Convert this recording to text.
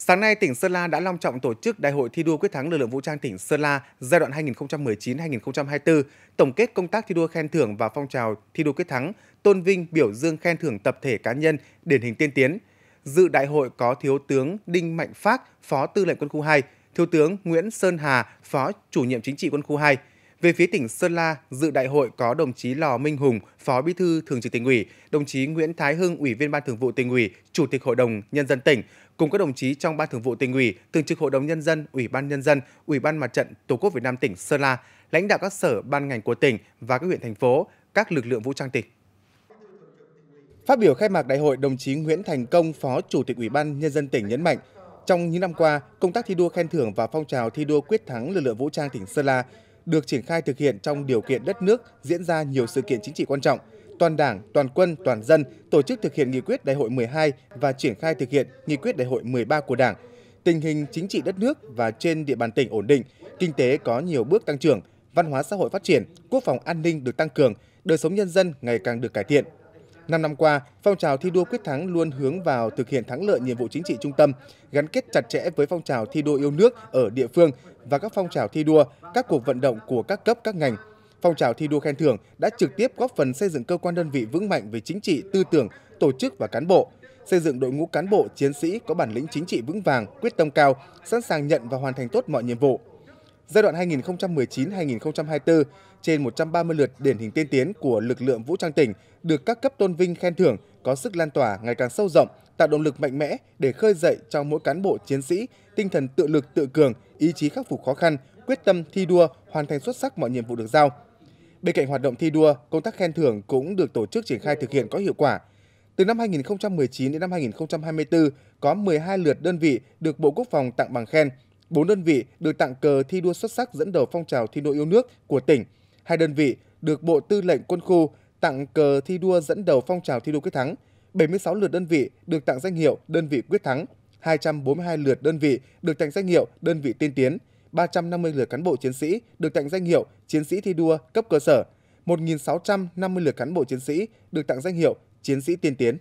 Sáng nay, tỉnh Sơn La đã long trọng tổ chức Đại hội thi đua quyết thắng lực lượng vũ trang tỉnh Sơn La giai đoạn 2019-2024, tổng kết công tác thi đua khen thưởng và phong trào thi đua quyết thắng, tôn vinh biểu dương khen thưởng tập thể cá nhân, điển hình tiên tiến. Dự đại hội có Thiếu tướng Đinh Mạnh Phát, Phó Tư lệnh Quân khu 2, Thiếu tướng Nguyễn Sơn Hà, Phó Chủ nhiệm Chính trị Quân khu 2, về phía tỉnh Sơn La, dự đại hội có đồng chí Lò Minh Hùng, Phó Bí thư Thường trực tỉnh ủy, đồng chí Nguyễn Thái Hưng, Ủy viên Ban Thường vụ tỉnh ủy, Chủ tịch Hội đồng nhân dân tỉnh, cùng các đồng chí trong Ban Thường vụ tỉnh ủy, Thường trực Hội đồng nhân dân, Ủy ban nhân dân, Ủy ban Mặt trận Tổ quốc Việt Nam tỉnh Sơn La, lãnh đạo các sở ban ngành của tỉnh và các huyện thành phố, các lực lượng vũ trang tỉnh. Phát biểu khai mạc đại hội, đồng chí Nguyễn Thành Công, Phó Chủ tịch Ủy ban nhân dân tỉnh nhấn mạnh, trong những năm qua, công tác thi đua khen thưởng và phong trào thi đua quyết thắng lực lượng vũ trang tỉnh Sơn La được triển khai thực hiện trong điều kiện đất nước diễn ra nhiều sự kiện chính trị quan trọng, toàn Đảng, toàn quân, toàn dân tổ chức thực hiện nghị quyết Đại hội 12 và triển khai thực hiện nghị quyết Đại hội 13 của Đảng. Tình hình chính trị đất nước và trên địa bàn tỉnh ổn định, kinh tế có nhiều bước tăng trưởng, văn hóa xã hội phát triển, quốc phòng an ninh được tăng cường, đời sống nhân dân ngày càng được cải thiện, 5 năm qua, phong trào thi đua quyết thắng luôn hướng vào thực hiện thắng lợi nhiệm vụ chính trị trung tâm, gắn kết chặt chẽ với phong trào thi đua yêu nước ở địa phương và các phong trào thi đua, các cuộc vận động của các cấp các ngành. Phong trào thi đua khen thưởng đã trực tiếp góp phần xây dựng cơ quan đơn vị vững mạnh về chính trị, tư tưởng, tổ chức và cán bộ, xây dựng đội ngũ cán bộ, chiến sĩ có bản lĩnh chính trị vững vàng, quyết tâm cao, sẵn sàng nhận và hoàn thành tốt mọi nhiệm vụ giai đoạn 2019-2024 trên 130 lượt điển hình tiên tiến của lực lượng vũ trang tỉnh được các cấp tôn vinh khen thưởng có sức lan tỏa ngày càng sâu rộng, tạo động lực mạnh mẽ để khơi dậy trong mỗi cán bộ chiến sĩ tinh thần tự lực tự cường, ý chí khắc phục khó khăn, quyết tâm thi đua hoàn thành xuất sắc mọi nhiệm vụ được giao. Bên cạnh hoạt động thi đua, công tác khen thưởng cũng được tổ chức triển khai thực hiện có hiệu quả. Từ năm 2019 đến năm 2024, có 12 lượt đơn vị được Bộ Quốc phòng tặng bằng khen, 4 đơn vị được tặng cờ thi đua xuất sắc dẫn đầu phong trào thi đua yêu nước của tỉnh, hai đơn vị được Bộ Tư lệnh Quân khu tặng cờ thi đua dẫn đầu phong trào thi đua quyết thắng, 76 lượt đơn vị được tặng danh hiệu đơn vị quyết thắng, 242 lượt đơn vị được tặng danh hiệu đơn vị tiên tiến, 350 lượt cán bộ chiến sĩ được tặng danh hiệu chiến sĩ thi đua cấp cơ sở, 1.650 lượt cán bộ chiến sĩ được tặng danh hiệu chiến sĩ tiên tiến.